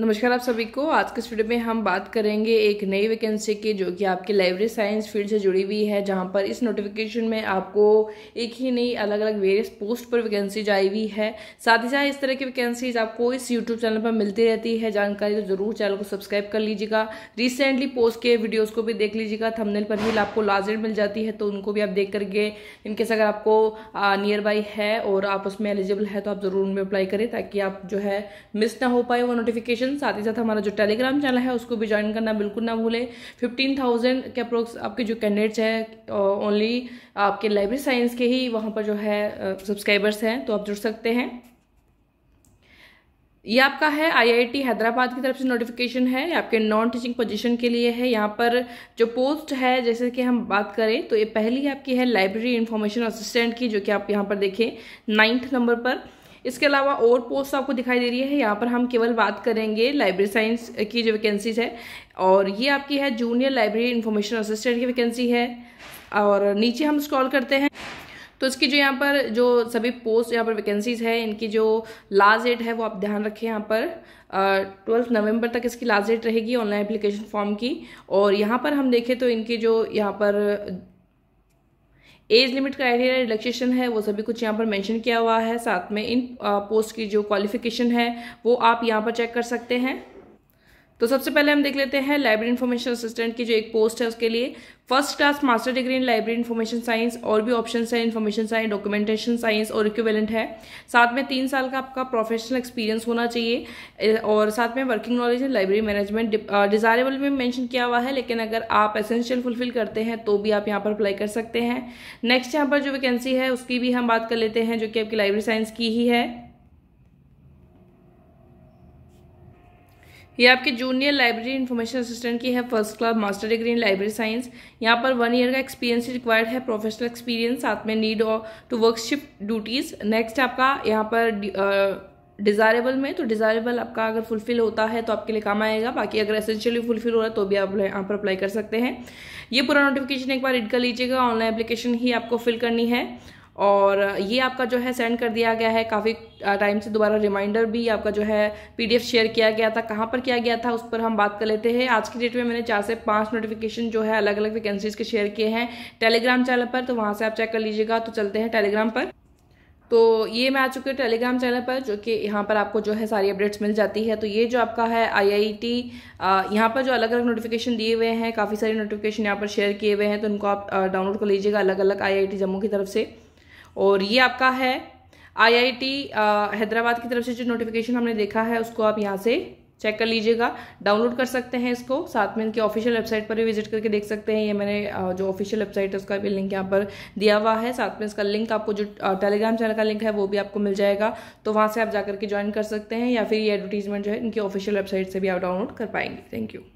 नमस्कार आप सभी को आज के स्टूडियो में हम बात करेंगे एक नई वैकेंसी की जो कि आपकी लाइब्रेरी साइंस फील्ड से जुड़ी हुई है जहां पर इस नोटिफिकेशन में आपको एक ही नई अलग अलग वेरियस पोस्ट पर वैकेंसीज आई हुई है साथ ही साथ इस तरह की वैकेंसीज आपको इस यूट्यूब चैनल पर मिलती रहती है जानकारी तो जरूर चैनल को सब्सक्राइब कर लीजिएगा रिसेंटली पोस्ट के वीडियोज़ को भी देख लीजिएगा थमनेल पर भी आपको लाजर मिल जाती है तो उनको भी आप देख करके इनकेस अगर आपको नियर बाई है और आप उसमें एलिजिबल है तो आप ज़रूर उनमें अप्लाई करें ताकि आप जो है मिस ना हो पाए वो नोटिफिकेशन नोटिफिकेशन साथ ही साथ हमारा जो टेलीग्राम चैनल है उसको भी ज्वाइन करना बिल्कुल ना भूलें फिफ्टीन थाउजेंड के अप्रोक्स आपके जो कैंडिडेट्स हैं ओनली आपके लाइब्रेरी साइंस के ही वहाँ पर जो है सब्सक्राइबर्स हैं तो आप जुड़ सकते हैं ये आपका है आईआईटी हैदराबाद की तरफ से नोटिफिकेशन है आपके नॉन टीचिंग पोजीशन के लिए है यहाँ पर जो पोस्ट है जैसे कि हम बात करें तो ये पहली आपकी है लाइब्रेरी इन्फॉर्मेशन असिस्टेंट की जो कि आप यहाँ पर देखें नाइन्थ नंबर पर इसके अलावा और पोस्ट आपको दिखाई दे रही है यहाँ पर हम केवल बात करेंगे लाइब्रेरी साइंस की जो वैकेंसीज है और ये आपकी है जूनियर लाइब्रेरी इन्फॉर्मेशन असिस्टेंट की वैकेंसी है और नीचे हम स्क्रॉल करते हैं तो इसकी जो यहाँ पर जो सभी पोस्ट यहाँ पर वैकेंसीज है इनकी जो लास्ट डेट है वो आप ध्यान रखें यहाँ पर ट्वेल्थ नवंबर तक इसकी लास्ट डेट रहेगी ऑनलाइन एप्लीकेशन फॉर्म की और यहाँ पर हम देखें तो इनकी जो यहाँ पर एज लिमिट क्राइटेरिया रिलैक्सेशन है वो सभी कुछ यहाँ पर मेंशन किया हुआ है साथ में इन पोस्ट की जो क्वालिफिकेशन है वो आप यहाँ पर चेक कर सकते हैं तो सबसे पहले हम देख लेते हैं लाइब्रेरी इन्फॉर्मेशन असिस्टेंट की जो एक पोस्ट है उसके लिए first class master degree in library information science और भी ऑप्शन है इन्फॉर्मेशन साइंस डॉक्यूमेंटेशन साइंस और इक्विवेलेंट है साथ में तीन साल का आपका प्रोफेशनल एक्सपीरियंस होना चाहिए और साथ में वर्किंग नॉलेज है लाइब्रेरी मैनेजमेंट डिजायरेबल में मैंशन किया हुआ है लेकिन अगर आप एसेंशियल फुलफिल करते हैं तो भी आप यहाँ पर अप्लाई कर सकते हैं नेक्स्ट यहाँ पर जो वैकेंसी है उसकी भी हम बात कर लेते हैं जो कि आपकी लाइब्रेरी साइंस की ही है ये आपके जूनियर लाइब्रेरी इन्फॉर्मेशन असिस्टेंट की है first class master degree in library science यहाँ पर वन ईयर का एक्सपीरियंस रिक्वायर्ड है प्रोफेशनल एक्सपीरियंस साथ में need to worship duties next आपका यहाँ पर डिज़ायरेबल में तो डिज़ायरेबल आपका अगर फुलफिल होता है तो आपके लिए काम आएगा बाकी अगर एसेंशियली फुलफिल हो रहा है तो भी आप यहाँ पर अप्लाई कर सकते हैं ये पूरा नोटिफिकेशन एक बार रीड कर लीजिएगा ऑनलाइन एप्लीकेशन ही आपको फिल करनी है और ये आपका जो है सेंड कर दिया गया है काफ़ी टाइम से दोबारा रिमाइंडर भी आपका जो है पीडीएफ शेयर किया गया था कहाँ पर किया गया था उस पर हम बात कर लेते हैं आज की डेट में मैंने चार से पांच नोटिफिकेशन जो है अलग अलग वैकेंसीज के शेयर किए हैं टेलीग्राम चैनल पर तो वहाँ से आप चेक कर लीजिएगा तो चलते हैं टेलीग्राम पर तो ये मैं आ चुकी हूँ टेलीग्राम चैनल पर जो कि यहाँ पर आपको जो है सारी अपडेट्स मिल जाती है तो ये जो आपका है आईआईटी यहाँ पर जो अलग अलग नोटिफिकेशन दिए हुए हैं काफ़ी सारे नोटिफिकेशन यहाँ पर शेयर किए हुए हैं तो उनको आप डाउनलोड कर लीजिएगा अलग अलग आईआईटी जम्मू की तरफ से और ये आपका है आईआईटी हैदराबाद की तरफ से जो नोटिफिकेशन हमने देखा है उसको आप यहाँ से चेक कर लीजिएगा डाउनलोड कर सकते हैं इसको साथ में इनके ऑफिशियल वेबसाइट पर भी विजिट करके देख सकते हैं ये मैंने जो ऑफिशियल वेबसाइट है उसका भी लिंक यहाँ पर दिया हुआ है साथ में इसका लिंक आपको जो टेलीग्राम चैनल का लिंक है वो भी आपको मिल जाएगा तो वहाँ से आप जाकर के ज्वाइन कर सकते हैं या फिर ये एडवर्टीजमेंट जो है इनकी ऑफिशियल वेबसाइट से भी आप डाउनलोड कर पाएंगे थैंक यू